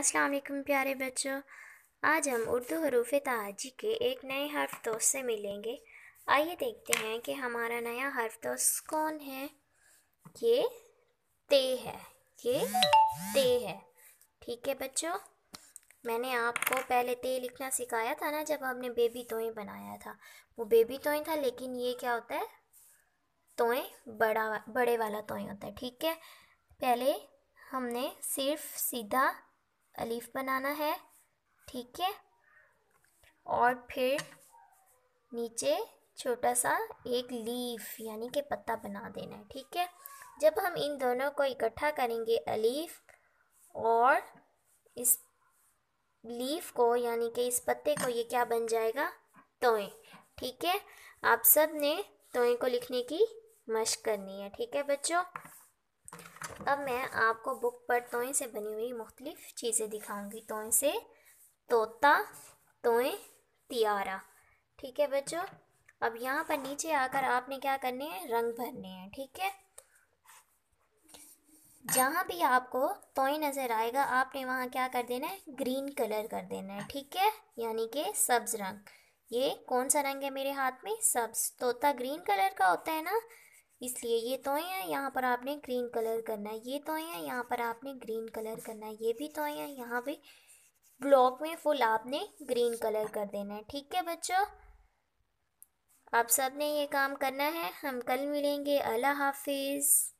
अस्सलाम वालेकुम प्यारे बच्चों आज हम उर्दू हरूफ तहाजी के एक नए हर्फ दोस्त से मिलेंगे आइए देखते हैं कि हमारा नया हर्फ दोस्त कौन है ये ते है ये ते है ठीक है बच्चों मैंने आपको पहले ते लिखना सिखाया था ना जब हमने बेबी तोय बनाया था वो बेबी ही था लेकिन ये क्या होता है तोय बड़ा बड़े वाला तोय होता है ठीक है पहले हमने सिर्फ सीधा अलीफ बनाना है ठीक है और फिर नीचे छोटा सा एक लीफ यानी कि पत्ता बना देना है ठीक है जब हम इन दोनों को इकट्ठा करेंगे अलीफ और इस लीफ को यानी कि इस पत्ते को ये क्या बन जाएगा तोए ठीक है आप सब ने तोए को लिखने की मशक करनी है ठीक है बच्चों अब मैं आपको बुक पर तोएं से बनी हुई मुख्तलिफ़ चीज़ें दिखाऊंगी तोएं से तोता तोएं तियारा ठीक है बच्चों अब यहाँ पर नीचे आकर आपने क्या करने हैं रंग भरने हैं ठीक है जहाँ भी आपको तोई नज़र आएगा आपने वहाँ क्या कर देना है ग्रीन कलर कर देना है ठीक है यानी कि सब्ज़ रंग ये कौन सा रंग है मेरे हाथ में सब्ज़ तोता ग्रीन कलर का होता है ना इसलिए ये तो हैं यहाँ पर आपने ग्रीन कलर करना है ये तो हैं यहाँ पर आपने ग्रीन कलर करना है ये भी तो हैं यहाँ भी ब्लॉक में फुल आपने ग्रीन कलर कर देना है ठीक है बच्चों आप सब ने ये काम करना है हम कल मिलेंगे अल्लाह हाफिज़